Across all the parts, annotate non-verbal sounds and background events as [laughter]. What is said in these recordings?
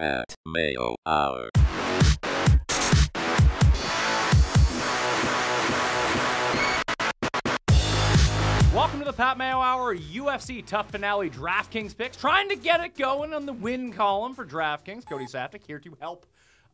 Pat Mayo Hour. Welcome to the Pat Mayo Hour UFC Tough Finale DraftKings picks. Trying to get it going on the win column for DraftKings. Cody Saftik here to help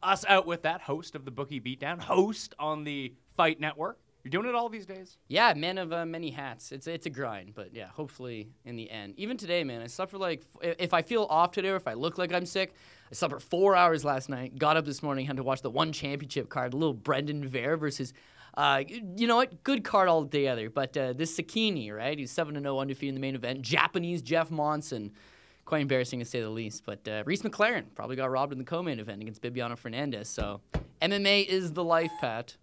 us out with that. Host of the Bookie Beatdown, host on the Fight Network. You're doing it all these days. Yeah, man of uh, many hats. It's it's a grind, but yeah, hopefully in the end. Even today, man, I suffer for like. If I feel off today, or if I look like I'm sick, I slept for four hours last night. Got up this morning, had to watch the one championship card, little Brendan Vare versus. Uh, you know what? Good card all together. But uh, this Sakini, right? He's 7 0 undefeated in the main event. Japanese Jeff Monson. Quite embarrassing to say the least. But uh, Reese McLaren probably got robbed in the co main event against Bibiano Fernandez. So MMA is the life, Pat.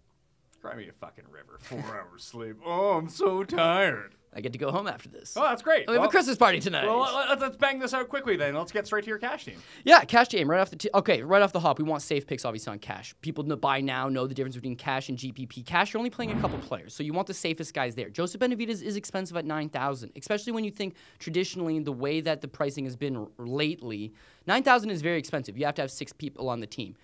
Cry me a fucking river. Four [laughs] hours sleep. Oh, I'm so tired. I get to go home after this. Oh, that's great. We have well, a Christmas party tonight. Well, let's, let's bang this out quickly then. Let's get straight to your cash team. Yeah, cash team right off the t- okay, right off the hop. We want safe picks obviously on cash. People by now know the difference between cash and GPP. Cash, you're only playing a couple players, so you want the safest guys there. Joseph Benavides is expensive at nine thousand, especially when you think traditionally the way that the pricing has been r- lately. Nine thousand is very expensive. You have to have six people on the team.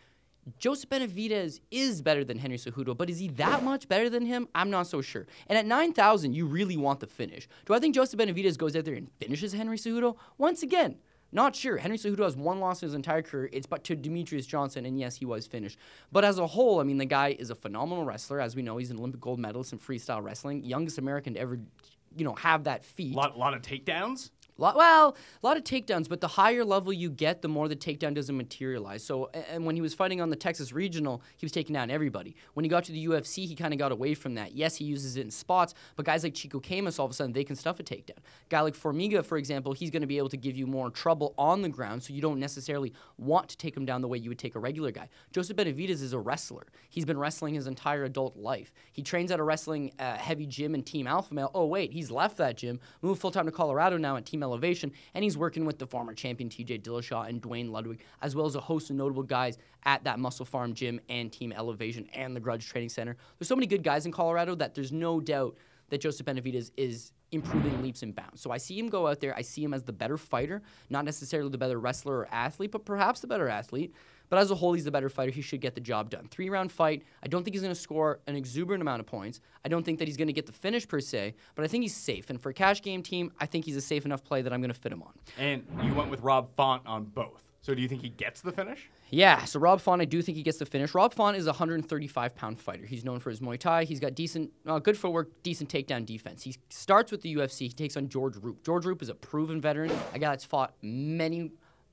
Joseph Benavidez is better than Henry Cejudo, but is he that much better than him? I'm not so sure. And at 9,000, you really want the finish. Do I think Joseph Benavidez goes out there and finishes Henry Cejudo? Once again, not sure. Henry Cejudo has one loss in his entire career. It's but to Demetrius Johnson, and yes, he was finished. But as a whole, I mean, the guy is a phenomenal wrestler. As we know, he's an Olympic gold medalist in freestyle wrestling, youngest American to ever, you know, have that feat. A lot, lot of takedowns. Lot, well, a lot of takedowns, but the higher level you get, the more the takedown doesn't materialize. So, and when he was fighting on the Texas Regional, he was taking down everybody. When he got to the UFC, he kind of got away from that. Yes, he uses it in spots, but guys like Chico Camus, all of a sudden, they can stuff a takedown. Guy like Formiga, for example, he's going to be able to give you more trouble on the ground, so you don't necessarily want to take him down the way you would take a regular guy. Joseph Benavides is a wrestler. He's been wrestling his entire adult life. He trains at a wrestling uh, heavy gym in Team Alpha Male. Oh, wait, he's left that gym, moved full time to Colorado now at Team elevation, and he's working with the former champion TJ Dillashaw and Dwayne Ludwig, as well as a host of notable guys at that Muscle Farm Gym and Team Elevation and the Grudge Training Center. There's so many good guys in Colorado that there's no doubt that Joseph Benavides is improving leaps and bounds. So I see him go out there. I see him as the better fighter, not necessarily the better wrestler or athlete, but perhaps the better athlete. But as a whole, he's the better fighter. He should get the job done. Three round fight. I don't think he's going to score an exuberant amount of points. I don't think that he's going to get the finish per se, but I think he's safe. And for a cash game team, I think he's a safe enough play that I'm going to fit him on. And you went with Rob Font on both. So do you think he gets the finish? Yeah, so Rob Font, I do think he gets the finish. Rob Font is a 135 pound fighter. He's known for his Muay Thai. He's got decent, uh, good footwork, decent takedown defense. He starts with the UFC. He takes on George Roop. George Roop is a proven veteran, a guy that's fought many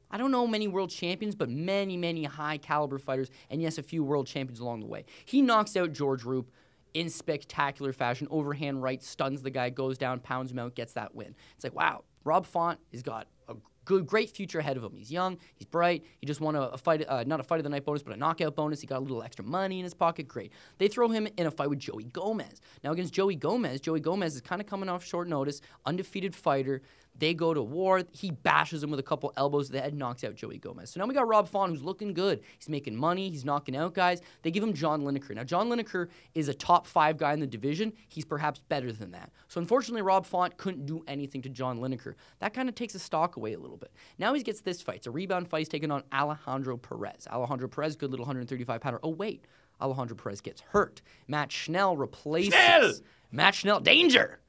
I don't know many world champions, but many, many high caliber fighters, and yes, a few world champions along the way. He knocks out George Roop in spectacular fashion. Overhand right, stuns the guy, goes down, pounds him out, gets that win. It's like, wow, Rob Font has got a good, great future ahead of him. He's young, he's bright, he just won a, a fight, uh, not a fight of the night bonus, but a knockout bonus. He got a little extra money in his pocket. Great. They throw him in a fight with Joey Gomez. Now, against Joey Gomez, Joey Gomez is kind of coming off short notice, undefeated fighter. They go to war. He bashes him with a couple elbows to the head, knocks out Joey Gomez. So now we got Rob Font, who's looking good. He's making money. He's knocking out guys. They give him John Lineker. Now, John Lineker is a top five guy in the division. He's perhaps better than that. So unfortunately, Rob Font couldn't do anything to John Lineker. That kind of takes his stock away a little bit. Now he gets this fight. It's a rebound fight. He's taking on Alejandro Perez. Alejandro Perez, good little 135 pounder. Oh, wait. Alejandro Perez gets hurt. Matt Schnell replaces. Schnell! Matt Schnell, danger!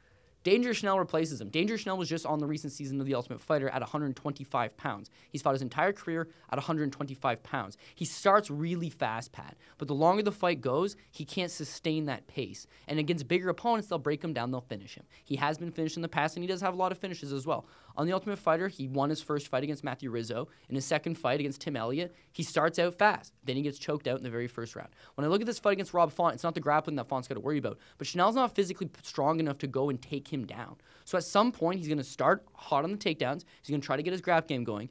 Danger Schnell replaces him. Danger Schnell was just on the recent season of The Ultimate Fighter at 125 pounds. He's fought his entire career at 125 pounds. He starts really fast, Pat, but the longer the fight goes, he can't sustain that pace. And against bigger opponents, they'll break him down, they'll finish him. He has been finished in the past, and he does have a lot of finishes as well. On The Ultimate Fighter, he won his first fight against Matthew Rizzo. In his second fight against Tim Elliott, he starts out fast. Then he gets choked out in the very first round. When I look at this fight against Rob Font, it's not the grappling that Font's got to worry about, but Chanel's not physically strong enough to go and take him down. So at some point, he's going to start hot on the takedowns. He's going to try to get his grab game going.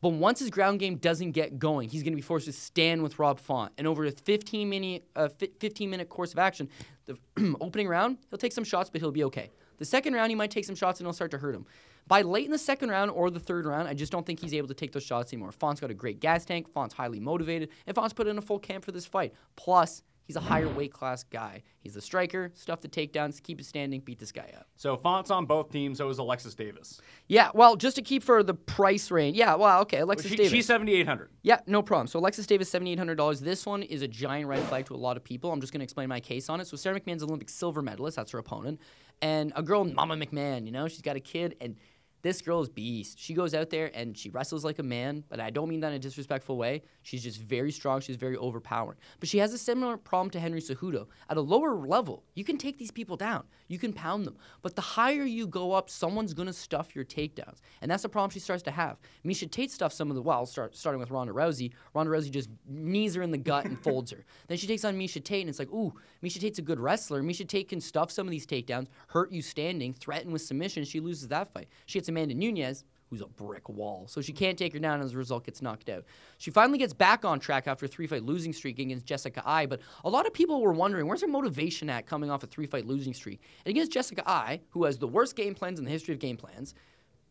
But once his ground game doesn't get going, he's going to be forced to stand with Rob Font. And over a 15 minute, uh, 15 minute course of action, the [clears throat] opening round, he'll take some shots, but he'll be okay. The second round, he might take some shots and it'll start to hurt him. By late in the second round or the third round, I just don't think he's able to take those shots anymore. Font's got a great gas tank. Font's highly motivated. And Font's put in a full camp for this fight. Plus, He's a higher weight class guy. He's a striker, stuff the takedowns, keep it standing, beat this guy up. So Font's on both teams, so is Alexis Davis. Yeah, well, just to keep for the price range. Yeah, well, okay, Alexis well, she, Davis. She's 7800 Yeah, no problem. So Alexis Davis, $7,800. This one is a giant red flag to a lot of people. I'm just going to explain my case on it. So Sarah McMahon's Olympic silver medalist, that's her opponent, and a girl, Mama McMahon, you know, she's got a kid, and – this girl is beast. She goes out there and she wrestles like a man, but I don't mean that in a disrespectful way. She's just very strong. She's very overpowering. But she has a similar problem to Henry Cejudo. At a lower level, you can take these people down. You can pound them. But the higher you go up, someone's going to stuff your takedowns. And that's the problem she starts to have. Misha Tate stuffs some of the wilds, start, starting with Ronda Rousey. Ronda Rousey just knees her in the gut and [laughs] folds her. Then she takes on Misha Tate, and it's like, ooh, Misha Tate's a good wrestler. Misha Tate can stuff some of these takedowns, hurt you standing, threaten with submission. She loses that fight. She had hits Amanda Nunez, who's a brick wall. So she can't take her down, and as a result, gets knocked out. She finally gets back on track after a three fight losing streak against Jessica I. But a lot of people were wondering where's her motivation at coming off a three fight losing streak? And against Jessica I, who has the worst game plans in the history of game plans,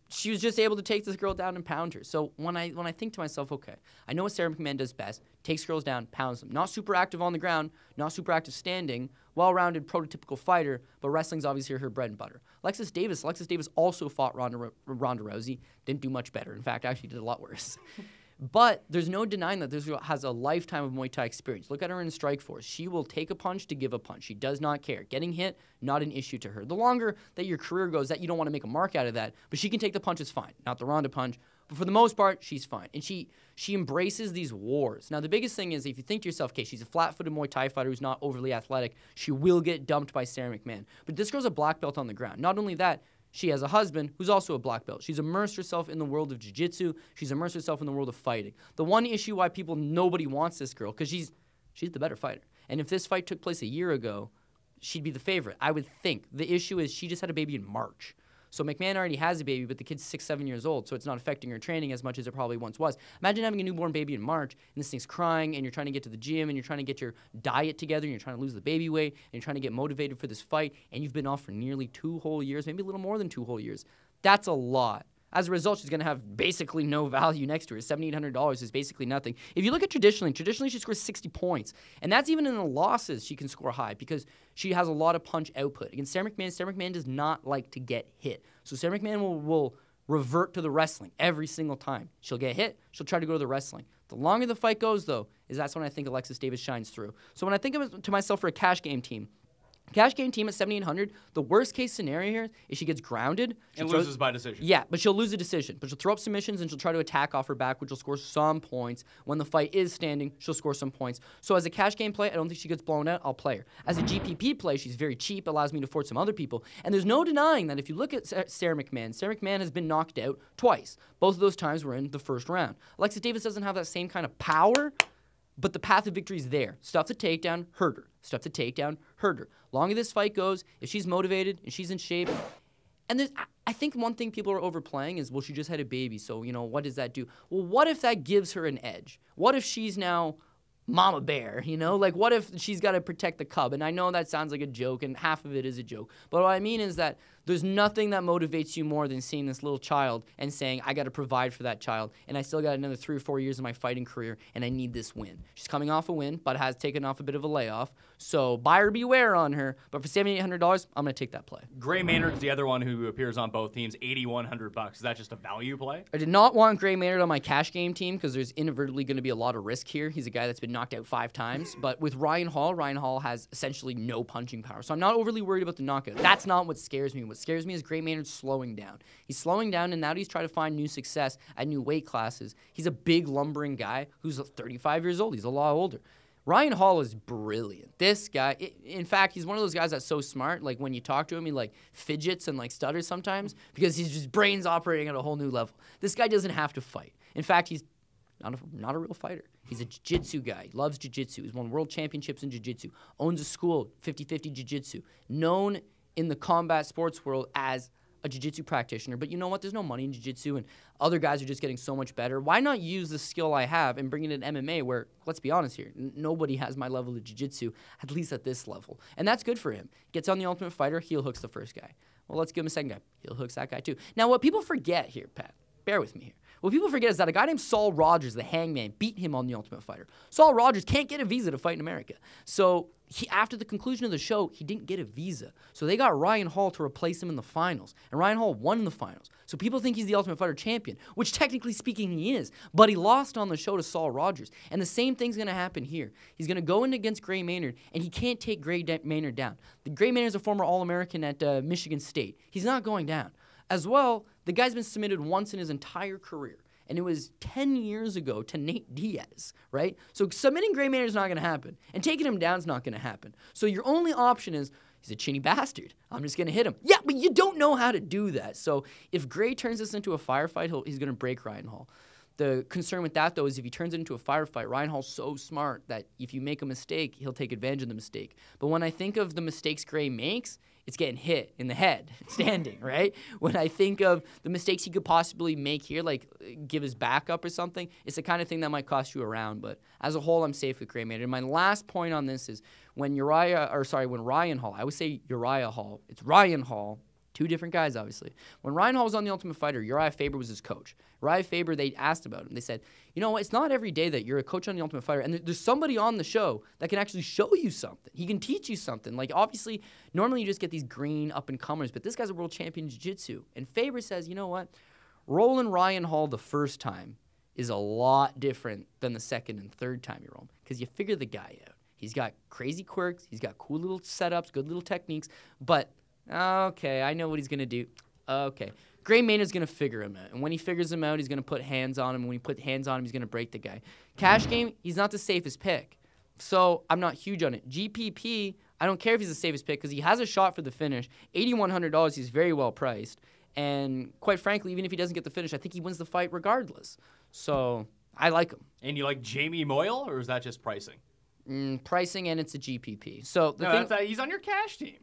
she was just able to take this girl down and pound her. So when I when I think to myself, okay, I know what Sarah McMahon does best: takes girls down, pounds them. Not super active on the ground, not super active standing, well-rounded, prototypical fighter, but wrestling's obviously her bread and butter. Lexus Davis, Lexus Davis also fought Ronda, Ronda Rousey, didn't do much better. In fact, actually did a lot worse. [laughs] But there's no denying that this girl has a lifetime of Muay Thai experience. Look at her in Strike Force. She will take a punch to give a punch. She does not care. Getting hit, not an issue to her. The longer that your career goes, that you don't want to make a mark out of that, but she can take the punches fine. Not the Ronda punch, but for the most part, she's fine. And she she embraces these wars. Now, the biggest thing is if you think to yourself, okay, she's a flat-footed Muay Thai fighter who's not overly athletic, she will get dumped by Sarah McMahon. But this girl's a black belt on the ground. Not only that, she has a husband who's also a black belt. She's immersed herself in the world of jiu-jitsu. She's immersed herself in the world of fighting. The one issue why people nobody wants this girl cuz she's she's the better fighter. And if this fight took place a year ago, she'd be the favorite. I would think. The issue is she just had a baby in March. So McMahon already has a baby, but the kid's six, seven years old, so it's not affecting her training as much as it probably once was. Imagine having a newborn baby in March and this thing's crying, and you're trying to get to the gym, and you're trying to get your diet together, and you're trying to lose the baby weight, and you're trying to get motivated for this fight, and you've been off for nearly two whole years, maybe a little more than two whole years. That's a lot. As a result, she's going to have basically no value next to her. $7,800 is basically nothing. If you look at traditionally, traditionally she scores 60 points. And that's even in the losses she can score high because she has a lot of punch output. Against Sarah McMahon, Sarah McMahon does not like to get hit. So Sarah McMahon will, will revert to the wrestling every single time. She'll get hit, she'll try to go to the wrestling. The longer the fight goes, though, is that's when I think Alexis Davis shines through. So when I think of, to myself for a cash game team, Cash game team at 7,800. The worst case scenario here is she gets grounded and loses throws, by decision. Yeah, but she'll lose a decision. But she'll throw up submissions and she'll try to attack off her back, which will score some points. When the fight is standing, she'll score some points. So as a cash game play, I don't think she gets blown out. I'll play her. As a GPP play, she's very cheap, allows me to afford some other people. And there's no denying that if you look at Sarah McMahon, Sarah McMahon has been knocked out twice. Both of those times were in the first round. Alexis Davis doesn't have that same kind of power. But the path of victory is there. Stuff the takedown, hurt her. Stuff the takedown, hurt her. Longer this fight goes, if she's motivated and she's in shape, and there's, I think one thing people are overplaying is, well, she just had a baby, so you know what does that do? Well, what if that gives her an edge? What if she's now mama bear? You know, like what if she's got to protect the cub? And I know that sounds like a joke, and half of it is a joke, but what I mean is that there's nothing that motivates you more than seeing this little child and saying, I got to provide for that child. And I still got another three or four years of my fighting career, and I need this win. She's coming off a win, but has taken off a bit of a layoff. So buyer beware on her. But for $7,800, I'm going to take that play. Gray Maynard's the other one who appears on both teams, 8100 bucks. Is that just a value play? I did not want Gray Maynard on my cash game team because there's inadvertently going to be a lot of risk here. He's a guy that's been knocked out five times. but with Ryan Hall, Ryan Hall has essentially no punching power. So I'm not overly worried about the knockout. That's not what scares me. What what scares me is Gray Maynard slowing down. He's slowing down, and now he's trying to find new success at new weight classes. He's a big, lumbering guy who's 35 years old. He's a lot older. Ryan Hall is brilliant. This guy, in fact, he's one of those guys that's so smart. Like when you talk to him, he like fidgets and like stutters sometimes because his just brains operating at a whole new level. This guy doesn't have to fight. In fact, he's not a, not a real fighter. He's a jiu-jitsu guy. He loves jiu-jitsu. He's won world championships in jiu-jitsu. Owns a school, 50-50 jiu-jitsu. Known in the combat sports world as a jiu-jitsu practitioner but you know what there's no money in jiu-jitsu and other guys are just getting so much better why not use the skill i have and bring it in mma where let's be honest here n- nobody has my level of jiu-jitsu at least at this level and that's good for him gets on the ultimate fighter heel hooks the first guy well let's give him a second guy heel hooks that guy too now what people forget here pat bear with me here what people forget is that a guy named Saul Rogers, the hangman, beat him on The Ultimate Fighter. Saul Rogers can't get a visa to fight in America. So he, after the conclusion of the show, he didn't get a visa. So they got Ryan Hall to replace him in the finals. And Ryan Hall won the finals. So people think he's the Ultimate Fighter champion, which technically speaking he is. But he lost on the show to Saul Rogers. And the same thing's going to happen here. He's going to go in against Gray Maynard, and he can't take Gray Maynard down. The Gray is a former All American at uh, Michigan State. He's not going down. As well, the guy's been submitted once in his entire career, and it was 10 years ago to Nate Diaz, right? So submitting Gray Maynard is not going to happen, and taking him down is not going to happen. So your only option is he's a chinny bastard. I'm just going to hit him. Yeah, but you don't know how to do that. So if Gray turns this into a firefight, he's going to break Ryan Hall. The concern with that, though, is if he turns it into a firefight, Ryan Hall's so smart that if you make a mistake, he'll take advantage of the mistake. But when I think of the mistakes Gray makes, it's getting hit in the head [laughs] standing, right? When I think of the mistakes he could possibly make here, like give his back up or something, it's the kind of thing that might cost you a round. But as a whole, I'm safe with cremated. And my last point on this is when Uriah, or sorry, when Ryan Hall, I would say Uriah Hall, it's Ryan Hall Two different guys, obviously. When Ryan Hall was on The Ultimate Fighter, Uriah Faber was his coach. Uriah Faber, they asked about him. They said, you know, it's not every day that you're a coach on The Ultimate Fighter, and there's somebody on the show that can actually show you something. He can teach you something. Like, obviously, normally you just get these green up and comers, but this guy's a world champion jiu jitsu. And Faber says, you know what? Rolling Ryan Hall the first time is a lot different than the second and third time you roll him because you figure the guy out. He's got crazy quirks, he's got cool little setups, good little techniques, but Okay, I know what he's going to do. Okay. Gray Main is going to figure him out. And when he figures him out, he's going to put hands on him. When he put hands on him, he's going to break the guy. Cash game, he's not the safest pick. So I'm not huge on it. GPP, I don't care if he's the safest pick because he has a shot for the finish. $8,100, he's very well priced. And quite frankly, even if he doesn't get the finish, I think he wins the fight regardless. So I like him. And you like Jamie Moyle, or is that just pricing? Mm, pricing, and it's a GPP. So no, thing, uh, he's on your cash team.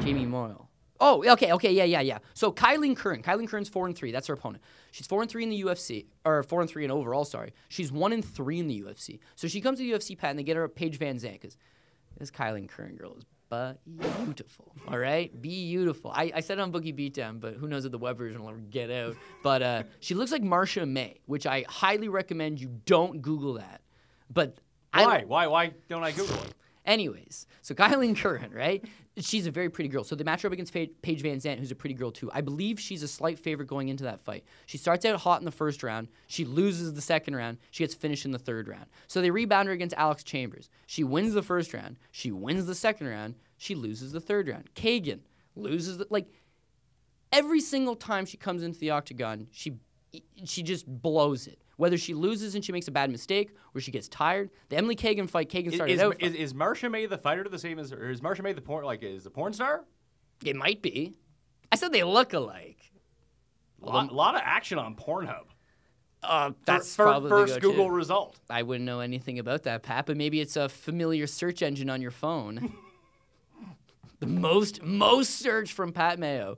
Jamie Moyle. Oh, okay, okay, yeah, yeah, yeah. So Kylie Curran, Kylie Curran's four and three. That's her opponent. She's four and three in the UFC, or four and three in overall. Sorry, she's one and three in the UFC. So she comes to the UFC Pat, and they get her Paige Van Zandt because this Kylie Curran girl is beautiful. All right, beautiful. I, I said it on Boogie Beatdown, but who knows if the web version will ever get out. But uh, she looks like Marcia May, which I highly recommend you don't Google that. But why, I, why, why don't I Google it? Anyways, so Kylie Curran, right? she's a very pretty girl. So the matchup against Paige Van Zant, who's a pretty girl too, I believe she's a slight favorite going into that fight. She starts out hot in the first round. She loses the second round. She gets finished in the third round. So they rebound her against Alex Chambers. She wins the first round. She wins the second round. She loses the third round. Kagan loses the, like every single time she comes into the octagon, she she just blows it. Whether she loses and she makes a bad mistake or she gets tired, the Emily Kagan fight, Kagan started is, out. Is, is Marsha May the fighter to the same as, or is Marsha May the porn, like, is the porn star? It might be. I said they look alike. A lot, lot of action on Pornhub. Uh, that's for, probably first Google result. I wouldn't know anything about that, Pat, but maybe it's a familiar search engine on your phone. [laughs] the most most search from Pat Mayo.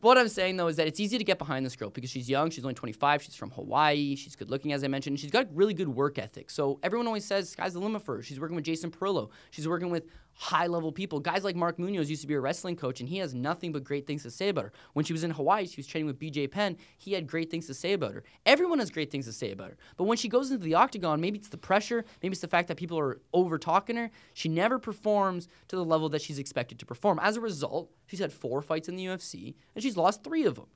But what I'm saying though is that it's easy to get behind this girl because she's young, she's only 25, she's from Hawaii, she's good looking as I mentioned, and she's got really good work ethic. So everyone always says sky's the limit for her. She's working with Jason Perillo, she's working with high level people. Guys like Mark Munoz used to be a wrestling coach, and he has nothing but great things to say about her. When she was in Hawaii, she was training with BJ Penn. He had great things to say about her. Everyone has great things to say about her. But when she goes into the octagon, maybe it's the pressure, maybe it's the fact that people are over talking her. She never performs to the level that she's expected to perform. As a result, she's had four fights in the UFC, and she's lost three of them.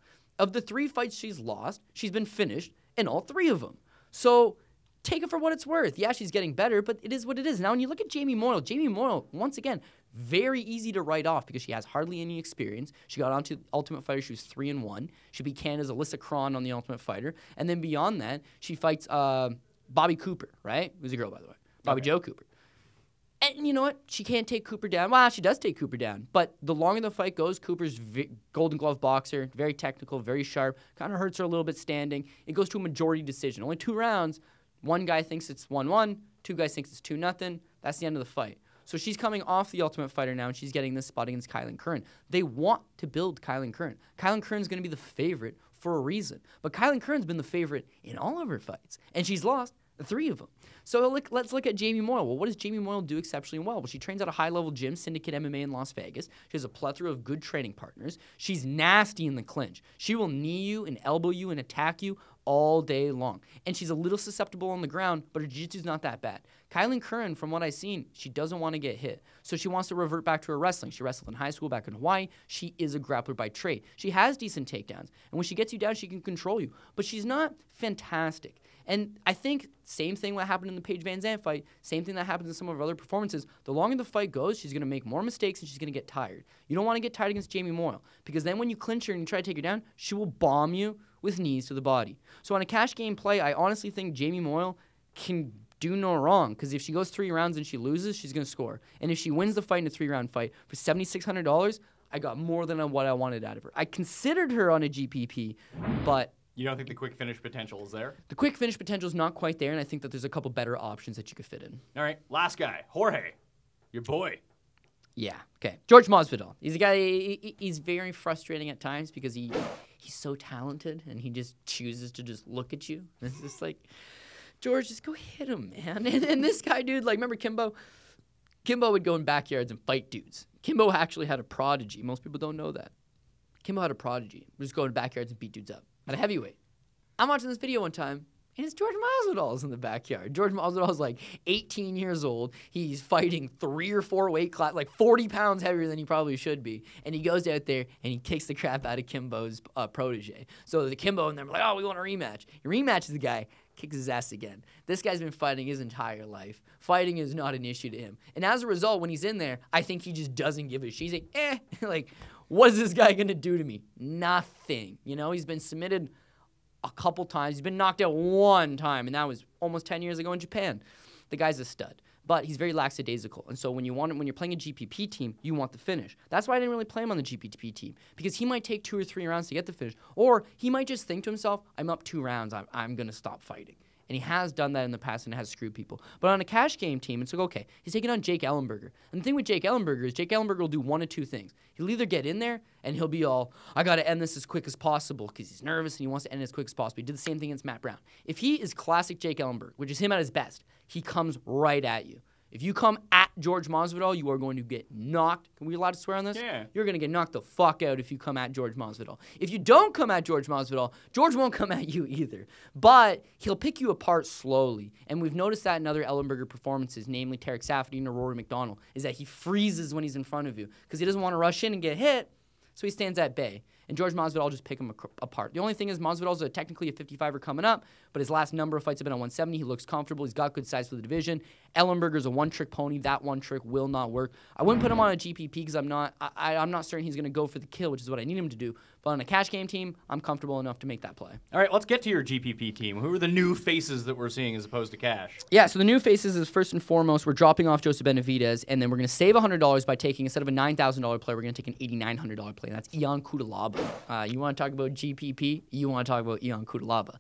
Of the three fights she's lost, she's been finished in all three of them. So take it for what it's worth. Yeah, she's getting better, but it is what it is. Now, when you look at Jamie Morrill, Jamie Morrill, once again, very easy to write off because she has hardly any experience. She got onto Ultimate Fighter, she was three and one. She beat as Alyssa Cron on the Ultimate Fighter, and then beyond that, she fights uh, Bobby Cooper, right? Who's a girl, by the way, Bobby okay. Joe Cooper. And you know what? She can't take Cooper down. Well, she does take Cooper down, but the longer the fight goes, Cooper's v- Golden Glove boxer, very technical, very sharp. Kind of hurts her a little bit standing. It goes to a majority decision, only two rounds, one guy thinks it's 1 1, two guys thinks it's 2 nothing. That's the end of the fight. So she's coming off the Ultimate Fighter now, and she's getting this spot against Kylan Curran. They want to build Kylan Curran. Kylan Curran's going to be the favorite for a reason. But Kylan Curran's been the favorite in all of her fights, and she's lost three of them. So look, let's look at Jamie Moyle. Well, what does Jamie Moyle do exceptionally well? Well, she trains at a high-level gym, Syndicate MMA in Las Vegas. She has a plethora of good training partners. She's nasty in the clinch. She will knee you and elbow you and attack you all day long. And she's a little susceptible on the ground, but her jiu-jitsu's not that bad. Kylan Curran, from what I've seen, she doesn't want to get hit. So she wants to revert back to her wrestling. She wrestled in high school back in Hawaii. She is a grappler by trade. She has decent takedowns. And when she gets you down, she can control you. But she's not fantastic. And I think same thing what happened in the Paige Van Zandt fight, same thing that happens in some of her other performances. The longer the fight goes, she's going to make more mistakes and she's going to get tired. You don't want to get tired against Jamie Moyle because then when you clinch her and you try to take her down, she will bomb you with knees to the body. So on a cash game play, I honestly think Jamie Moyle can do no wrong because if she goes three rounds and she loses, she's going to score. And if she wins the fight in a three round fight for $7,600, I got more than what I wanted out of her. I considered her on a GPP, but. You don't think the quick finish potential is there? The quick finish potential is not quite there, and I think that there's a couple better options that you could fit in. All right, last guy, Jorge, your boy. Yeah. Okay. George Masvidal. He's a guy. He, he's very frustrating at times because he he's so talented and he just chooses to just look at you. it's just like, George, just go hit him, man. [laughs] And, and this guy, dude, like, remember Kimbo? Kimbo would go in backyards and fight dudes. Kimbo actually had a prodigy. Most people don't know that. Kimbo had a prodigy. just go in backyards and beat dudes up at a heavyweight. I'm watching this video one time and it's George Masvidal's in the backyard. George Masvidal's like 18 years old. He's fighting three or four weight class, like 40 pounds heavier than he probably should be. And he goes out there and he kicks the crap out of Kimbo's uh, protege. So the Kimbo and them are like, oh, we want a rematch. He rematches the guy, kicks his ass again. This guy's been fighting his entire life. Fighting is not an issue to him. And as a result, when he's in there, I think he just doesn't give a shit. He's like, eh, [laughs] like, what is this guy gonna do to me? Nothing. You know, he's been submitted a couple times. He's been knocked out one time, and that was almost 10 years ago in Japan. The guy's a stud, but he's very lackadaisical. And so when you want him, when you're playing a GPP team, you want the finish. That's why I didn't really play him on the GPP team because he might take two or three rounds to get the finish, or he might just think to himself, "I'm up two rounds. I'm, I'm gonna stop fighting." And he has done that in the past and has screwed people. But on a cash game team, it's like, okay, he's taking on Jake Ellenberger. And the thing with Jake Ellenberger is Jake Ellenberger will do one of two things. He'll either get in there and he'll be all, I got to end this as quick as possible because he's nervous and he wants to end as quick as possible. He did the same thing against Matt Brown. If he is classic Jake Ellenberger, which is him at his best, he comes right at you. If you come at George Masvidal, you are going to get knocked. Can we allowed to swear on this? Yeah. You're going to get knocked the fuck out if you come at George Masvidal. If you don't come at George Masvidal, George won't [laughs] come at you either. But he'll pick you apart slowly. And we've noticed that in other Ellenberger performances, namely Tarek Safdie and Rory McDonald, is that he freezes when he's in front of you because he doesn't want to rush in and get hit. So he stands at bay. And George Masvidal just pick him apart. The only thing is Masvidal's a, technically a 55er coming up, but his last number of fights have been on 170. He looks comfortable. He's got good size for the division. Ellenberger's a one-trick pony. That one trick will not work. I wouldn't put him on a GPP because I'm not I, am not certain he's going to go for the kill, which is what I need him to do. But on a cash game team, I'm comfortable enough to make that play. All right, let's get to your GPP team. Who are the new faces that we're seeing as opposed to cash? Yeah, so the new faces is first and foremost we're dropping off Joseph Benavides, and then we're going to save $100 by taking instead of a $9,000 play, we're going to take an $8,900 play, and that's Ian Kudalaba. Uh, you want to talk about GPP? You want to talk about Ian Kudalaba.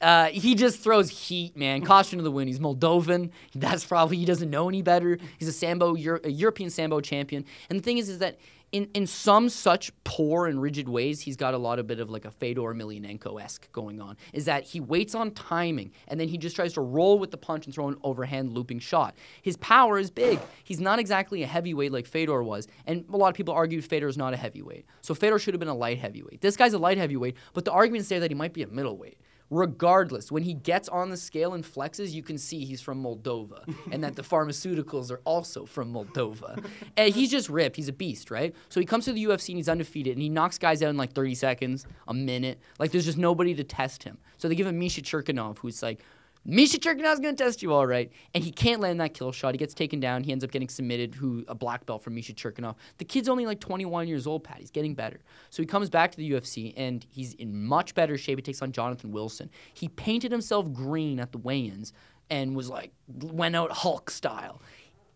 Uh, he just throws heat, man. Mm. Caution to the wind. He's Moldovan. That's probably he doesn't know any better. He's a sambo, Euro, a European sambo champion. And the thing is, is that in in some such poor and rigid ways, he's got a lot of bit of like a Fedor Emelianenko esque going on. Is that he waits on timing and then he just tries to roll with the punch and throw an overhand looping shot. His power is big. He's not exactly a heavyweight like Fedor was, and a lot of people argued is not a heavyweight. So Fedor should have been a light heavyweight. This guy's a light heavyweight, but the argument's say that he might be a middleweight regardless, when he gets on the scale and flexes, you can see he's from Moldova [laughs] and that the pharmaceuticals are also from Moldova. and he's just ripped. He's a beast, right? So he comes to the UFC and he's undefeated and he knocks guys out in like 30 seconds, a minute. Like there's just nobody to test him. So they give him Misha Cherkinov, who's like Misha Cherkinow's going to test you all right. And he can't land that kill shot. He gets taken down. He ends up getting submitted who a black belt from Misha Cherkinov. The kid's only like 21 years old, Pat. He's getting better. So he comes back to the UFC and he's in much better shape. He takes on Jonathan Wilson. He painted himself green at the weigh-ins and was like went out Hulk style.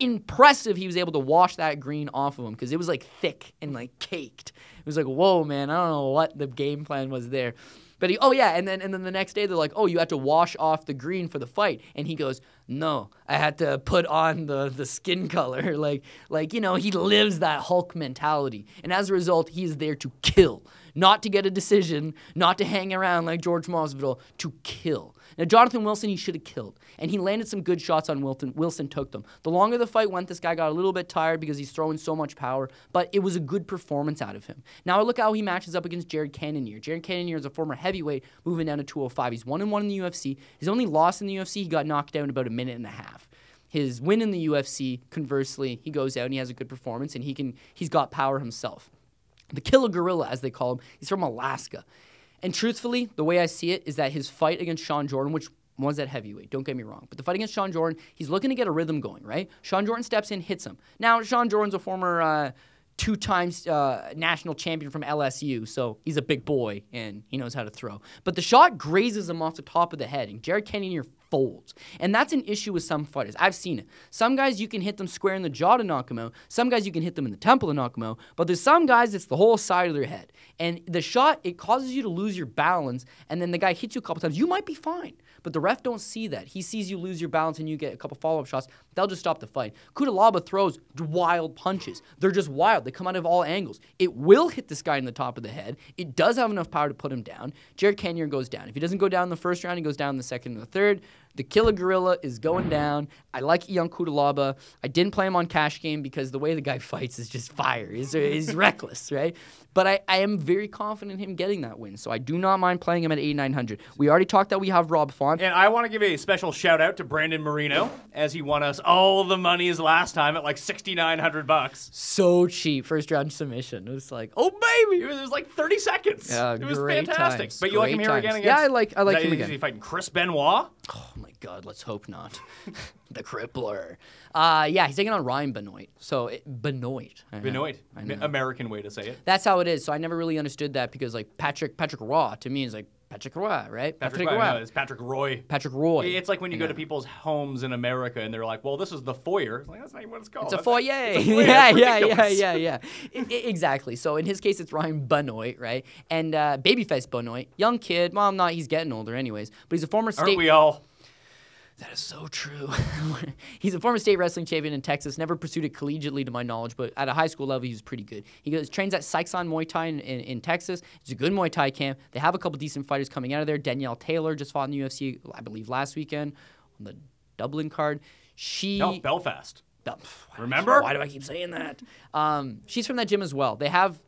Impressive he was able to wash that green off of him because it was like thick and like caked. It was like, whoa, man, I don't know what the game plan was there. But he, oh yeah, and then and then the next day they're like, oh, you had to wash off the green for the fight, and he goes, no, I had to put on the the skin [laughs] color, like like you know he lives that Hulk mentality, and as a result, he is there to kill, not to get a decision, not to hang around like George Masvidal, to kill. Now, Jonathan Wilson, he should have killed. And he landed some good shots on Wilson. Wilson took them. The longer the fight went, this guy got a little bit tired because he's throwing so much power, but it was a good performance out of him. Now, I look how he matches up against Jared Cannonier. Jared Cannonier is a former heavyweight moving down to 205. He's 1 and 1 in the UFC. His only loss in the UFC, he got knocked down in about a minute and a half his win in the UFC, conversely, he goes out and he has a good performance and he can he's got power himself. The killer gorilla, as they call him, he's from Alaska. And truthfully, the way I see it is that his fight against Sean Jordan, which one's at heavyweight, don't get me wrong, but the fight against Sean Jordan, he's looking to get a rhythm going, right? Sean Jordan steps in, hits him. Now, Sean Jordan's a former uh, two times uh, national champion from LSU, so he's a big boy and he knows how to throw. But the shot grazes him off the top of the head, and Jared near folds. And that's an issue with some fighters. I've seen it. Some guys you can hit them square in the jaw to knock them out. Some guys you can hit them in the temple to knock them out. But there's some guys it's the whole side of their head. And the shot, it causes you to lose your balance. And then the guy hits you a couple times. You might be fine. But the ref don't see that. He sees you lose your balance and you get a couple follow-up shots. They'll just stop the fight. Kudalaba throws wild punches. They're just wild. They come out of all angles. It will hit this guy in the top of the head. It does have enough power to put him down. Jared Kenyon goes down. If he doesn't go down in the first round, he goes down in the second and the third. The killer gorilla is going down. I like Ian Kudalaba. I didn't play him on cash game because the way the guy [laughs] fights is just fire. Is is [laughs] reckless, right? But I, I am very confident in him getting that win. So I do not mind playing him at 8900. We already talked that we have Rob Font. And I want to give a special shout out to Brandon Marino as he won us all the money last time at like 6,900 bucks. So cheap. First round submission. It was like, oh, baby. It was like 30 seconds. Yeah, it was fantastic. Times. But you great like him here times. again? yeah, I like, I like him again. Is he fighting Chris Benoit? Oh, my God. Let's hope not. [laughs] the crippler. Uh, yeah, he's taking on Ryan Benoit. So it, Benoit. I Benoit. I American way to say it. That's how it is. So I never really understood that because like Patrick Patrick Raw to me is like Patrick Roy, right? Patrick, Patrick Roy. No, it's Patrick Roy. Patrick Roy. It's like when you yeah. go to people's homes in America and they're like, "Well, this is the foyer." It's like that's not even what it's called. It's a foyer. It's a [laughs] foyer. yeah, yeah, yeah, yeah, yeah, exactly. So in his case, it's Ryan Benoit, right? And uh, babyface Benoit, young kid. Well, I'm not. He's getting older, anyways. But he's a former state. Aren't we all? That is so true. [laughs] he's a former state wrestling champion in Texas. Never pursued it collegiately, to my knowledge, but at a high school level, he was pretty good. He goes, trains at Sykeson Muay Thai in, in, in, Texas. It's a good Muay Thai camp. They have a couple decent fighters coming out of there. Danielle Taylor just fought in the UFC, I believe, last weekend on the Dublin card. She no Belfast. [sighs] Remember? Why do I keep saying that? Um, she's from that gym as well. They have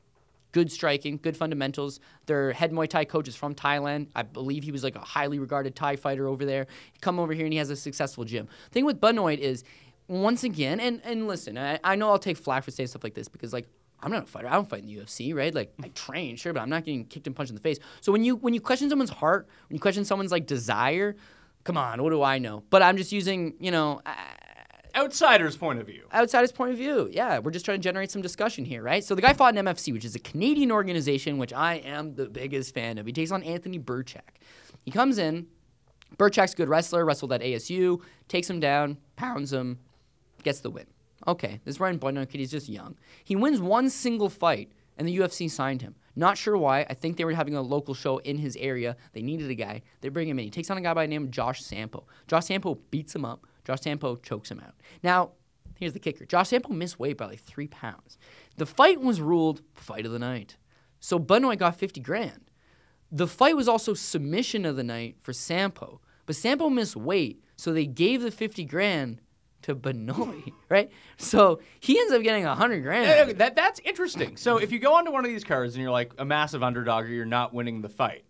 good striking, good fundamentals. Their head Muay Thai coach is from Thailand. I believe he was like a highly regarded Thai fighter over there. He come over here and he has a successful gym. Thing with Bunoyd is, once again, and and listen, I, I know I'll take flack for saying stuff like this because like I'm not a fighter. I don't fight in the UFC, right? Like I train, sure, but I'm not getting kicked and punched in the face. So when you when you question someone's heart, when you question someone's like desire, come on, what do I know? But I'm just using, you know, I, outsider's point of view. Outsider's point of view. Yeah, we're just trying to generate some discussion here, right? So the guy fought in MFC, which is a Canadian organization, which I am the biggest fan of. He takes on Anthony Burchak. He comes in. Burchak's a good wrestler. Wrestled at ASU. Takes him down. Pounds him. Gets the win. Okay, this Ryan Blenheim kid. He's just young. He wins one single fight, and the UFC signed him. Not sure why. I think they were having a local show in his area. They needed a guy. They bring him in. He takes on a guy by the name of Josh Sampo. Josh Sampo beats him up, Josh Sampo chokes him out. Now, here's the kicker Josh Sampo missed weight by like three pounds. The fight was ruled fight of the night. So Benoit got 50 grand. The fight was also submission of the night for Sampo, but Sampo missed weight, so they gave the 50 grand to Benoit, [laughs] right? So he ends up getting a hundred grand. That, that's interesting. So if you go onto one of these cards and you're like a massive underdog or you're not winning the fight,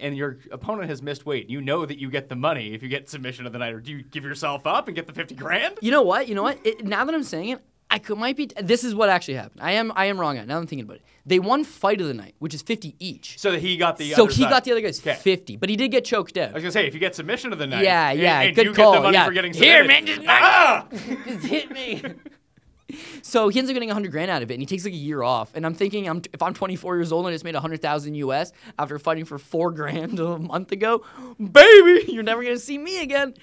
and your opponent has missed weight, you know that you get the money if you get submission of the night, or do you give yourself up and get the fifty grand? You know what? You know what? It, now that I'm saying it, I could might be. This is what actually happened. I am I am wrong. Now I'm thinking about it. They won fight of the night, which is 50 each. So that he got the. So he side. got the other guys 50, but he did get choked out. I was gonna say if you get submission of the night. Yeah, yeah, and, and good you call. Get the money yeah. for getting submitted. Here, man, just, ah! [laughs] just hit me. [laughs] [laughs] So he ends up getting 100 grand out of it, and he takes like a year off. And I'm thinking, I'm, if I'm 24 years old and it's made 100,000 US after fighting for four [laughs] grand a month ago, baby, you're never gonna see me again.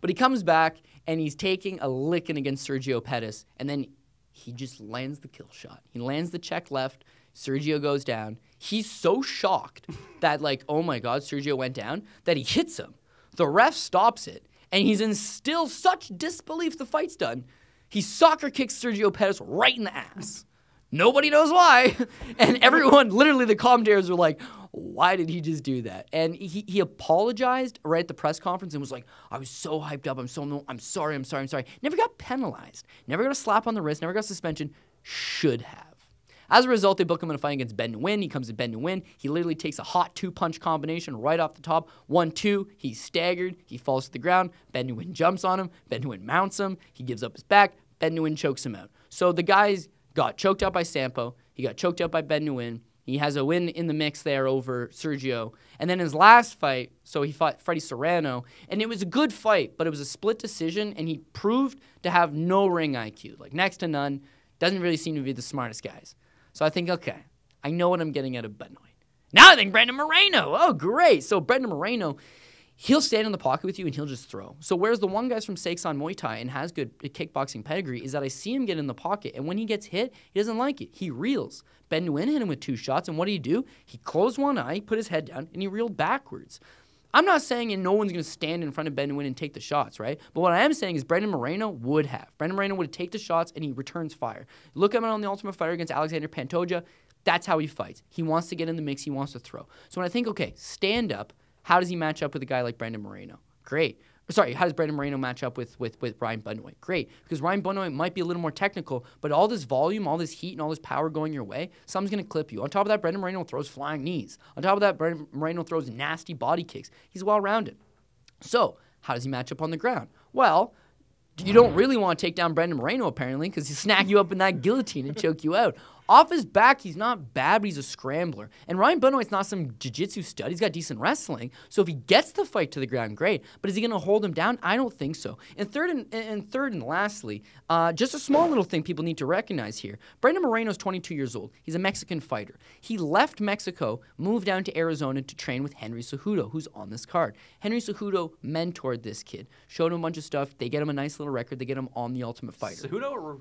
But he comes back and he's taking a licking against Sergio Pettis, and then he just lands the kill shot. He lands the check left. Sergio goes down. He's so shocked [laughs] that like, oh my God, Sergio went down that he hits him. The ref stops it, and he's in still such disbelief the fight's done he soccer kicks Sergio Pettis right in the ass. Nobody knows why. [laughs] And everyone, literally, the commentators were like, why did he just do that? And he, he apologized right at the press conference and was like, I was so hyped up. I'm so, I'm sorry, I'm sorry, I'm sorry. Never got penalized. Never got a slap on the wrist. Never got suspension. Should have. As a result, they book him in a fight against Ben Nguyen. He comes to Ben Nguyen. He literally takes a hot two punch combination right off the top. One, two. He's staggered. He falls to the ground. Ben Nguyen jumps on him. Ben Nguyen mounts him. He gives up his back. Ben Nguyen chokes him out. So the guys got choked out by Sampo. He got choked out by Ben Nguyen. He has a win in the mix there over Sergio. And then his last fight, so he fought Freddie Serrano, and it was a good fight, but it was a split decision, and he proved to have no ring IQ, like next to none. Doesn't really seem to be the smartest guys. So I think, okay, I know what I'm getting out of Benoit. Now I think Brandon Moreno. Oh, great. So Brandon Moreno, he'll stand in the pocket with you and he'll just throw. So whereas the one guy's from on Muay Thai and has good kickboxing pedigree is that I see him get in the pocket and when he gets hit, he doesn't like it. He reels. Ben Nguyen hit him with two shots and what do he do? He closed one eye, put his head down, and he reeled backwards. I'm not saying and no one's going to stand in front of Ben Wynn and take the shots, right? But what I am saying is Brendan Moreno would have. Brendan Moreno would take the shots and he returns fire. Look at him on the Ultimate Fighter against Alexander Pantoja. That's how he fights. He wants to get in the mix. He wants to throw. So when I think, okay, stand up, how does he match up with a guy like Brendan Moreno? Great sorry, how does Brandon Moreno match up with with with Ryan Benoit? Great, because Ryan Benoit might be a little more technical, but all this volume, all this heat, and all this power going your way, something's going to clip you. On top of that, Brandon Moreno throws flying knees. On top of that, Brandon Moreno throws nasty body kicks. He's well rounded. So how does he match up on the ground? Well. You don't really want to take down Brandon Moreno, apparently, because he'll snag you up in that guillotine and choke you out. Off his back, he's not bad, but he's a scrambler. And Ryan Benoit's not some jiu-jitsu stud. He's got decent wrestling. So if he gets the fight to the ground, great. But is he going to hold him down? I don't think so. And third and, and third and lastly, uh, just a small little thing people need to recognize here. Brandon Moreno is 22 years old. He's a Mexican fighter. He left Mexico, moved down to Arizona to train with Henry Cejudo, who's on this card. Henry Cejudo mentored this kid, showed him a bunch of stuff. They get him a nice little record. They get him on the Ultimate Fighter. Cejudo, was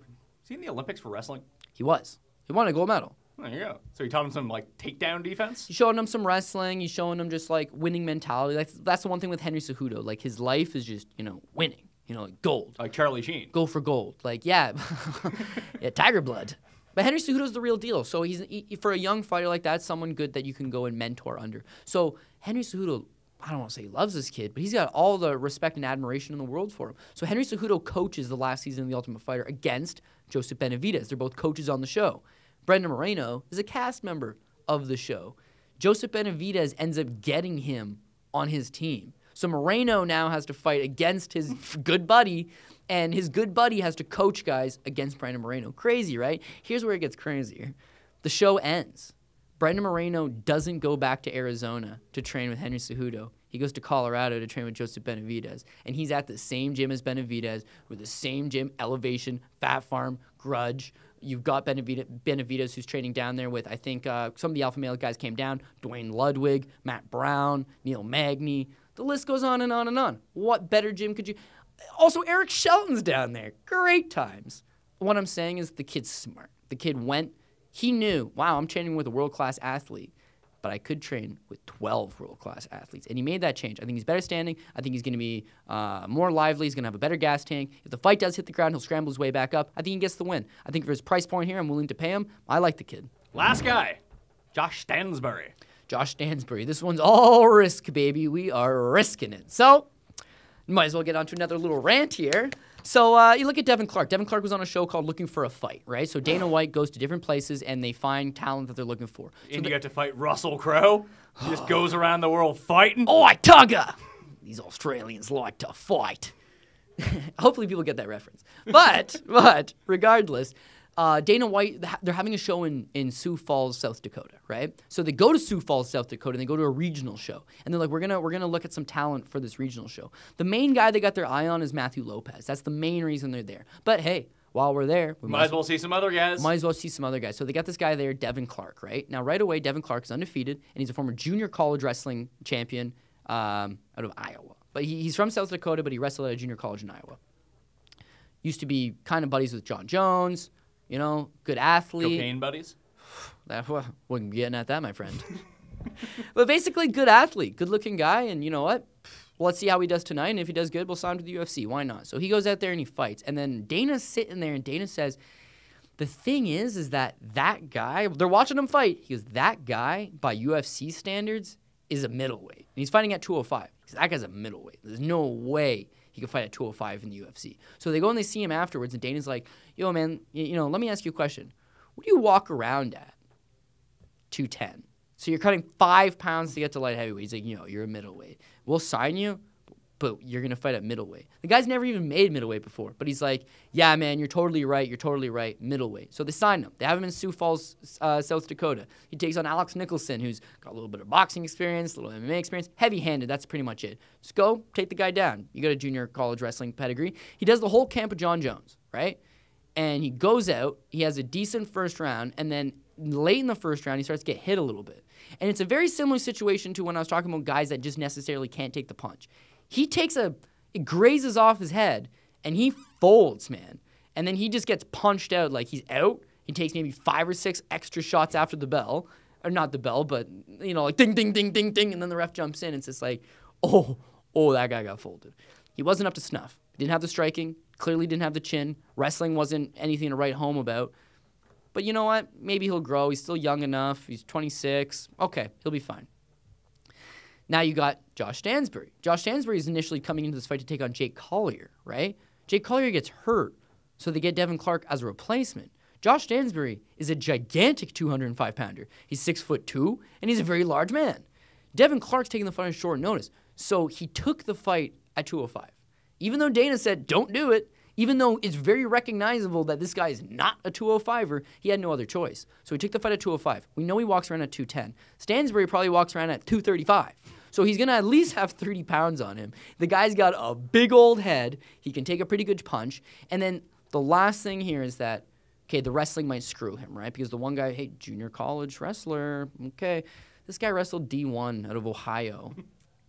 he in the Olympics for wrestling? He was. He won a gold medal. There you go. So you taught him some like takedown defense. You showing him some wrestling. You showing him just like winning mentality. That's that's the one thing with Henry Cejudo. Like his life is just you know winning. You know like gold. Like Charlie Sheen. Go for gold. Like yeah, [laughs] yeah tiger blood. But Henry Cejudo's the real deal. So he's he, for a young fighter like that, someone good that you can go and mentor under. So Henry Cejudo I don't want to say he loves this kid, but he's got all the respect and admiration in the world for him. So Henry Cejudo coaches the last season of The Ultimate Fighter against Joseph Benavides. They're both coaches on the show. Brenda Moreno is a cast member of the show. Joseph Benavides ends up getting him on his team. So Moreno now has to fight against his [laughs] good buddy, and his good buddy has to coach guys against Brandon Moreno. Crazy, right? Here's where it gets crazier. The show ends. Brendan Moreno doesn't go back to Arizona to train with Henry Cejudo. He goes to Colorado to train with Joseph Benavides, and he's at the same gym as Benavides with the same gym elevation, Fat Farm, Grudge. You've got Benavides, who's training down there with I think uh, some of the alpha male guys came down: Dwayne Ludwig, Matt Brown, Neil Magny. The list goes on and on and on. What better gym could you? Also, Eric Shelton's down there. Great times. What I'm saying is the kid's smart. The kid went he knew, wow, I'm training with a world class athlete, but I could train with 12 world class athletes. And he made that change. I think he's better standing. I think he's going to be uh, more lively. He's going to have a better gas tank. If the fight does hit the ground, he'll scramble his way back up. I think he gets the win. I think for his price point here, I'm willing to pay him. I like the kid. Last guy, Josh Stansbury. Josh Stansbury. This one's all risk, baby. We are risking it. So, might as well get on to another little rant here. So uh, you look at Devin Clark. Devin Clark was on a show called Looking for a Fight, right? So Dana White goes to different places and they find talent that they're looking for. So and you get to fight Russell Crowe. just [sighs] goes around the world fighting. Oh, I Tugger! These Australians like to fight. [laughs] Hopefully, people get that reference. But, [laughs] but regardless, uh, Dana White, they're having a show in, in Sioux Falls, South Dakota, right? So they go to Sioux Falls, South Dakota, and they go to a regional show, and they're like, we're gonna we're gonna look at some talent for this regional show. The main guy they got their eye on is Matthew Lopez. That's the main reason they're there. But hey, while we're there, we might, might as well see some other guys. Might as well see some other guys. So they got this guy there, Devin Clark, right? Now, right away, Devin Clark is undefeated, and he's a former junior college wrestling champion um, out of Iowa. But he, he's from South Dakota, but he wrestled at a junior college in Iowa. Used to be kind of buddies with John Jones. You know, good athlete. Cocaine buddies. [sighs] That well, wasn't getting at that, my friend. [laughs] but basically, good athlete, good-looking guy, and you know what? let's see how he does tonight. And if he does good, we'll sign him to the UFC. Why not? So he goes out there and he fights. And then Dana's sitting there, and Dana says, "The thing is, is that that guy. They're watching him fight. He goes, that guy by UFC standards is a middleweight, and he's fighting at 205. goes, that guy's a middleweight. There's no way." He could fight at 205 in the UFC. So they go and they see him afterwards, and Dana's like, yo, man, you know, let me ask you a question. What do you walk around at? 210. So you're cutting five pounds to get to light heavyweight. He's like, you know, you're a middleweight. We'll sign you, but you're gonna fight at middleweight. The guy's never even made middleweight before, but he's like, yeah, man, you're totally right. You're totally right, middleweight. So they sign him. They have him in Sioux Falls, uh, South Dakota. He takes on Alex Nicholson, who's got a little bit of boxing experience, a little MMA experience, heavy-handed. That's pretty much it. Just go take the guy down. You got a junior college wrestling pedigree. He does the whole camp of John Jones, right? and he goes out. He has a decent first round, and then late in the first round, he starts to get hit a little bit. And it's a very similar situation to when I was talking about guys that just necessarily can't take the punch. He takes a, it grazes off his head, and he folds, man. And then he just gets punched out, like he's out. He takes maybe five or six extra shots after the bell, or not the bell, but you know, like ding, ding, ding, ding, ding, and then the ref jumps in. And it's just like, oh, oh, that guy got folded. He wasn't up to snuff. He didn't have the striking. Clearly didn't have the chin. Wrestling wasn't anything to write home about. But you know what? Maybe he'll grow. He's still young enough. He's 26. Okay, he'll be fine. Now you got Josh Stansbury. Josh Stansbury is initially coming into this fight to take on Jake Collier, right? Jake Collier gets hurt, so they get Devin Clark as a replacement. Josh Stansbury is a gigantic 205 pounder. He's six foot two, and he's a very large man. Devin Clark's taking the fight on short notice, so he took the fight at 205. Even though Dana said, don't do it, even though it's very recognizable that this guy is not a 205er, he had no other choice. So he took the fight at 205. We know he walks around at 210. Stansbury probably walks around at 235. So he's going to at least have 30 pounds on him. The guy's got a big old head. He can take a pretty good punch. And then the last thing here is that, okay, the wrestling might screw him, right? Because the one guy, hey, junior college wrestler, okay. This guy wrestled D1 out of Ohio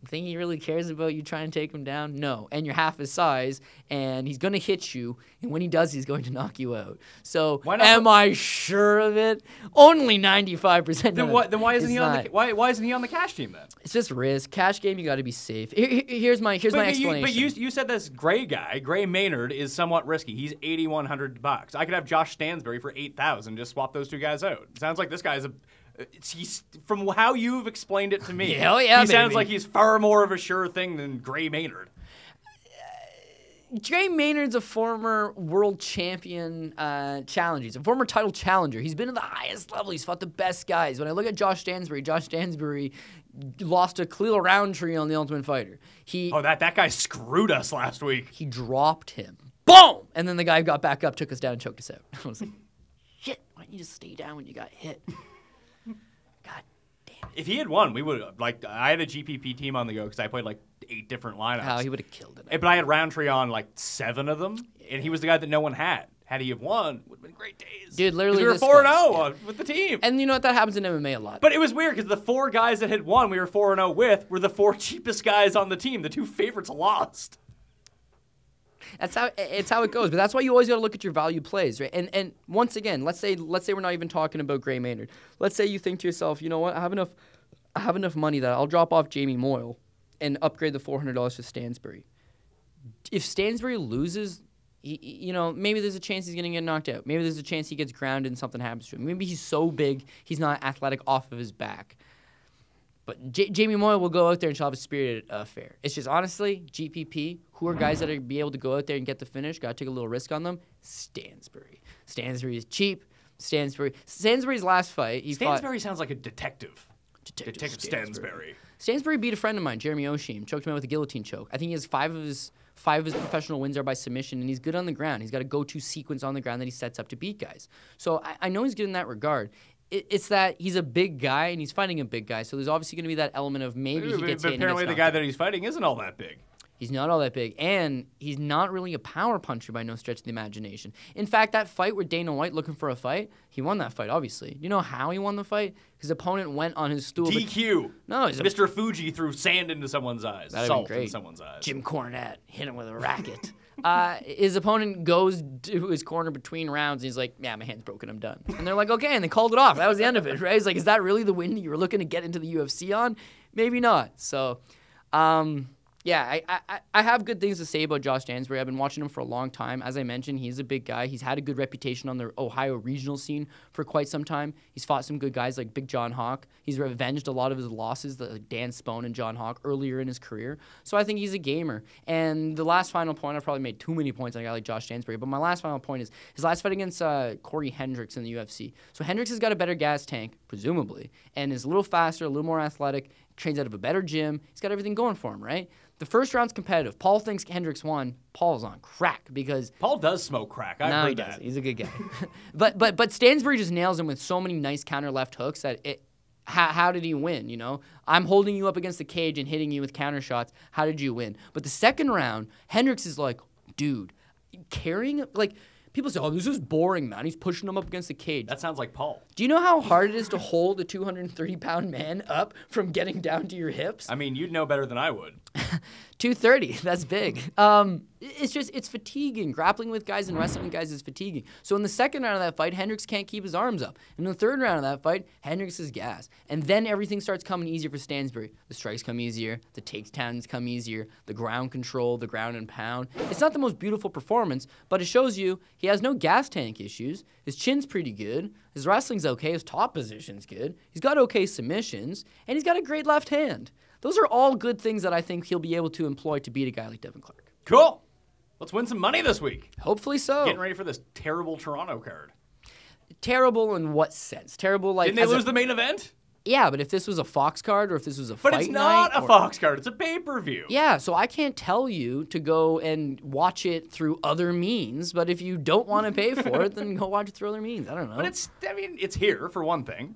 think he really cares about you trying to take him down? No. And you're half his size, and he's going to hit you. And when he does, he's going to knock you out. So am I sure of it? Only 95%. Then, why, then why isn't he on the why, why isn't he on the cash team then? It's just risk. Cash game, you got to be safe. Here, here's my here's but, my but explanation. You, but you, you said this Gray guy, Gray Maynard, is somewhat risky. He's 8100 bucks. I could have Josh Stansbury for 8000 Just swap those two guys out. Sounds like this guy's a he's from how you've explained it to me. [laughs] Hell yeah, he sounds like he's far more of a sure thing than Gray Maynard. Uh, Gray Maynard's a former world champion uh, challenger. He's a former title challenger. He's been at the highest level. He's fought the best guys. When I look at Josh Stansbury, Josh Stansbury lost a Cleo Roundtree on The Ultimate Fighter. He oh that that guy screwed us last week. He dropped him. Boom! And then the guy got back up, took us down, and choked us out. [laughs] I was like, shit! Why didn't you just stay down when you got hit? if he had won, we would like I had a GPP team on the go because I played like eight different lineups. Oh, he would have killed it. Eh, but I had Roundtree on like seven of them, and he was the guy that no one had. Had he have won, would have been great days. Dude, literally, we were four and zero oh with the team. And you know what? That happens in MMA a lot. But it was weird because the four guys that had won, we were four and zero oh with, were the four [laughs] cheapest guys on the team. The two favorites lost. That's how it's how it goes. But that's why you always got to look at your value plays, right? And and once again, let's say let's say we're not even talking about Gray Maynard. Let's say you think to yourself, you know what, I have enough, I have enough money that I'll drop off Jamie Moyle and upgrade the four hundred dollars to Stansbury. If Stansbury loses. He, you know, maybe there's a chance he's going to get knocked out. Maybe there's a chance he gets grounded and something happens to him. Maybe he's so big he's not athletic off of his back. But J- Jamie Moyle will go out there and she'll have a spirited affair. It's just honestly, GPP who are guys that are be able to go out there and get the finish? Got to take a little risk on them. Stansbury. Stansbury is cheap. Stansbury. Stansbury's last fight. He Stansbury fought, sounds like a detective. Detective, detective Stansbury. Stansbury. Stansbury beat a friend of mine, Jeremy Oshim, choked him out with a guillotine choke. I think he has five of his five of his professional wins are by submission, and he's good on the ground. He's got a go-to sequence on the ground that he sets up to beat guys. So I, I know he's good in that regard. it's that he's a big guy and he's he's fighting fighting a big big. guy, guy so there's obviously going to be that that that element of maybe the isn't all He's not all that big, and he's not really a power puncher by no stretch of the imagination. In fact, that fight where Dana White looking for a fight, he won that fight. Obviously, you know how he won the fight? His opponent went on his stool. DQ. no, Mr. A, Fuji threw sand into someone's eyes. That'd salt great. in someone's eyes. Jim Cornette hit him with a racket. [laughs] uh, his opponent goes to his corner between rounds, and he's like, "Yeah, my hand's broken. I'm done." And they're like, "Okay," and they called it off. That was the end of it, right? He's like, "Is that really the win you were looking to get into the UFC on? Maybe not." So. Um, yeah, I, I, I have good things to say about Josh Dansbury. I've been watching him for a long time. As I mentioned, he's a big guy. He's had a good reputation on the Ohio regional scene for quite some time. He's fought some good guys like Big John Hawk. He's revenged a lot of his losses, the Dan Spone and John Hawk, earlier in his career. So I think he's a gamer. And the last final point, I've probably made too many points on a guy like Josh Dansbury, but my last final point is his last fight against uh, Corey Hendricks in the UFC. So Hendricks has got a better gas tank, presumably, and is a little faster, a little more athletic, trains out of a better gym. He's got everything going for him, right? The first round's competitive. Paul thinks Hendricks won. Paul's on crack because Paul does smoke crack. I've no, he That. He's a good guy. [laughs] but but but Stansbury just nails him with so many nice counter left hooks that it. How, how did he win? You know, I'm holding you up against the cage and hitting you with counter shots. How did you win? But the second round, Hendricks is like, dude, carrying like People say, "Oh, this is boring, man. He's pushing them up against the cage." That sounds like Paul. Do you know how hard it is to hold a 230 pound man up from getting down to your hips? I mean, you'd know better than I would. [laughs] 230. That's big. Um, it's just it's fatiguing. Grappling with guys and wrestling guys is fatiguing. So in the second round of that fight, Hendricks can't keep his arms up. In the third round of that fight, Hendricks is gas. And then everything starts coming easier for Stansbury. The strikes come easier, the takedowns come easier, the ground control, the ground and pound. It's not the most beautiful performance, but it shows you he has no gas tank issues. His chin's pretty good. His wrestling's okay. His top position's good. He's got okay submissions, and he's got a great left hand. Those are all good things that I think he'll be able to employ to beat a guy like Devin Clark. Cool. Let's win some money this week. Hopefully so. Getting ready for this terrible Toronto card. Terrible in what sense? Terrible like Didn't they lose a, the main event? Yeah, but if this was a Fox card or if this was a but it's not a or, Fox card; it's a pay per view. Yeah, so I can't tell you to go and watch it through other means. But if you don't want to pay for it, then go watch it through other means. I don't know. But it's I mean it's here for one thing.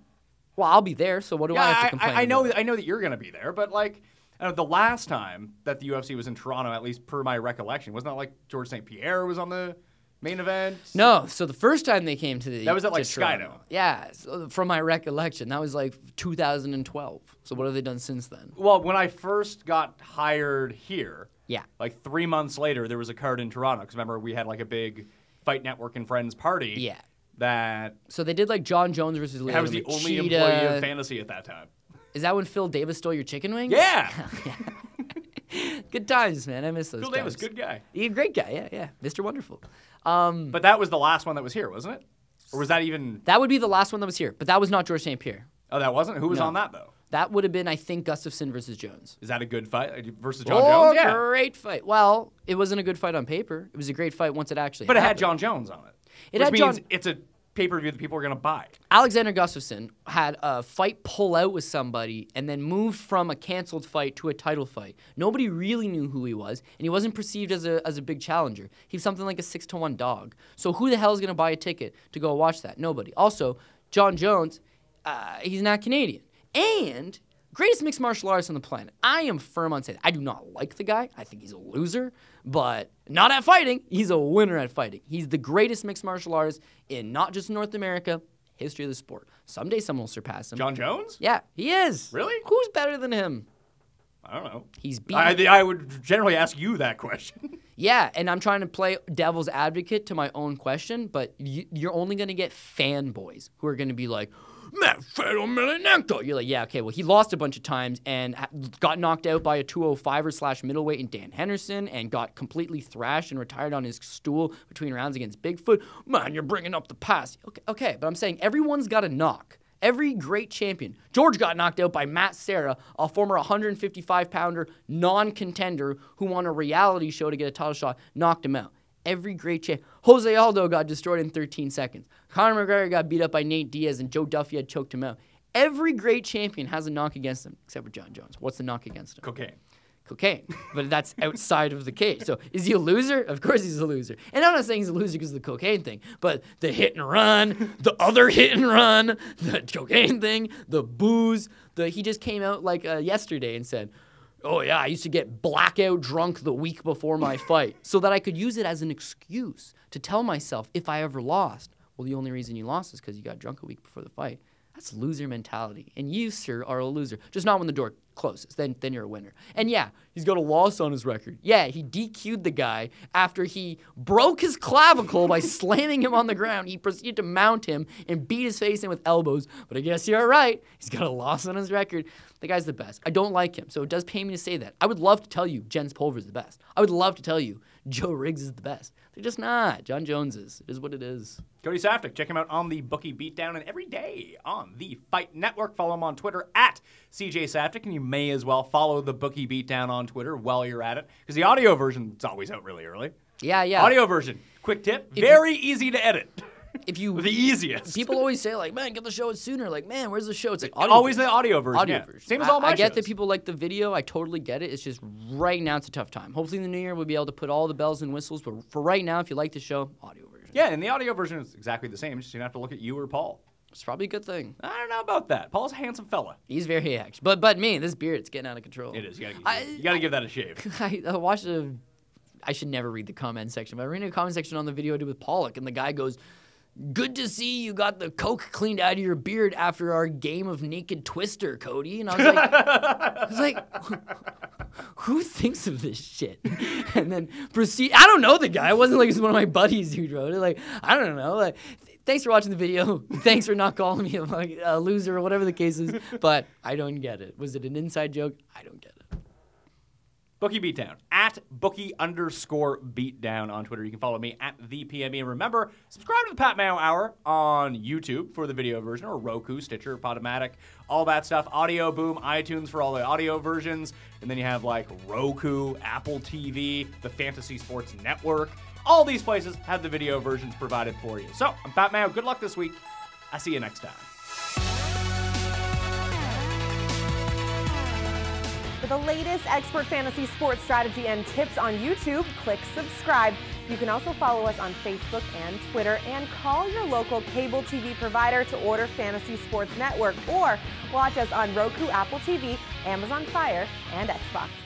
Well, I'll be there, so what do yeah, I have to complain? I, I know, about? I know that you're going to be there, but like the last time that the UFC was in Toronto, at least per my recollection, wasn't that like George St. Pierre was on the main event? No. So the first time they came to the that was at like Skydome. Yeah, so from my recollection, that was like 2012. So what have they done since then? Well, when I first got hired here, yeah, like three months later, there was a card in Toronto because remember we had like a big Fight Network and Friends party. Yeah that. So they did like John Jones versus Leon. That was the only employee of fantasy at that time. Is that when Phil Davis stole your chicken wings? Yeah. [laughs] good times, man. I miss those. Phil times. Davis, good guy. He's a great guy. Yeah, yeah. Mr. Wonderful. Um, but that was the last one that was here, wasn't it? Or was that even? That would be the last one that was here, but that was not George St. Pierre. Oh, that wasn't. Who was no. on that though? That would have been, I think, Gustafson versus Jones. Is that a good fight uh, versus John oh, Jones? Yeah, great fight. Well, it wasn't a good fight on paper. It was a great fight once it actually. But happened. it had John Jones on it. It Which had means John, it's a pay per view that people are going to buy. Alexander Gustafsson had a fight pull out with somebody and then moved from a canceled fight to a title fight. Nobody really knew who he was, and he wasn't perceived as a, as a big challenger. He was something like a six to one dog. So who the hell is going to buy a ticket to go watch that? Nobody. Also, John Jones, uh, he's not Canadian. And greatest mixed martial artist on the planet. I am firm on saying that. I do not like the guy. I think he's a loser, but not at fighting. He's a winner at fighting. He's the greatest mixed martial artist in not just North America, history of the sport. Someday someone will surpass him. John Jones? Yeah, he is. Really? Who's better than him? I don't know. He's beat. I, I would generally ask you that question. [laughs] yeah, and I'm trying to play devil's advocate to my own question, but you, you're only going to get fanboys who are going to be like, you're like, yeah, okay, well, he lost a bunch of times and got knocked out by a 205er slash middleweight in Dan Henderson and got completely thrashed and retired on his stool between rounds against Bigfoot. Man, you're bringing up the past. Okay, okay but I'm saying everyone's got a knock. Every great champion. George got knocked out by Matt Serra, a former 155 pounder non contender who won a reality show to get a title shot knocked him out every great chance. Jose Aldo got destroyed in 13 seconds. Conor McGregor got beat up by Nate Diaz, and Joe Duffy had choked him out. Every great champion has a knock against them, except for John Jones. What's the knock against him? Cocaine. Cocaine. but that's [laughs] outside of the cage. So is he a loser? Of course he's a loser. And I'm not saying he's a loser because of the cocaine thing, but the hit and run, the [laughs] other hit and run, [laughs] the cocaine thing, the booze, the he just came out like uh, yesterday and said, oh yeah, I used to get blackout drunk the week before my [laughs] fight so that I could use it as an excuse to tell myself if I ever lost, well, the only reason you lost is because you got drunk a week before the fight that's loser mentality. And you, sir, are a loser. Just not when the door closes. Then, then you're a winner. And yeah, he's got a loss on his record. Yeah, he DQ'd the guy after he broke his clavicle by [laughs] slamming him on the ground. He proceeded to mount him and beat his face in with elbows. But I guess you're right. He's got a loss on his record. The guy's the best. I don't like him, so it does pain me to say that. I would love to tell you Jens Pulver's the best. I would love to tell you Joe Riggs is the best. They're just not. John Jones is. It is what it is. Cody Saftik, check him out on the Bookie Beatdown and every day on the Fight Network. Follow him on Twitter at CJ Saftik, and you may as well follow the Bookie Beatdown on Twitter while you're at it, because the audio version is always out really early. Yeah, yeah. Audio version. Quick tip. If very you, easy to edit. [laughs] if you [laughs] the easiest. People always say like, "Man, get the show sooner." Like, "Man, where's the show?" It's like audio always version. the audio version. Audio yeah. version. Same as all my. I get shows. that people like the video. I totally get it. It's just right now it's a tough time. Hopefully in the new year we'll be able to put all the bells and whistles. But for right now, if you like the show, audio version. Yeah, and the audio version is exactly the same. Just you don't have to look at you or Paul. It's probably a good thing. I don't know about that. Paul's a handsome fella. He's very handsome, but but me, this beard, it's getting out of control. It is. You gotta, I, you gotta I, give that a shave. [laughs] I, I watched a. I should never read the comment section, but I read a comment section on the video I did with Pollock, and the guy goes, Good to see you got the coke cleaned out of your beard after our game of naked twister, Cody. And I was like, I was like, [laughs] who thinks of this shit? [laughs] and then proceed. I don't know the guy. It wasn't like it was one of my buddies who wrote it. Like I don't know. Like, thanks for watching the video. [laughs] thanks for not calling me a, a loser or whatever the case is. But I don't get it. Was it an inside joke? I don't get it. Bookie Beatdown at bookie underscore beatdown on Twitter. You can follow me at the PME. And remember, subscribe to the Pat Mayo Hour on YouTube for the video version, or Roku, Stitcher, Podomatic, all that stuff. Audio Boom, iTunes for all the audio versions. And then you have like Roku, Apple TV, the Fantasy Sports Network. All these places have the video versions provided for you. So I'm Pat Mayo. Good luck this week. I'll see you next time. the latest expert fantasy sports strategy and tips on YouTube, click subscribe. You can also follow us on Facebook and Twitter and call your local cable TV provider to order Fantasy Sports Network or watch us on Roku, Apple TV, Amazon Fire, and Xbox.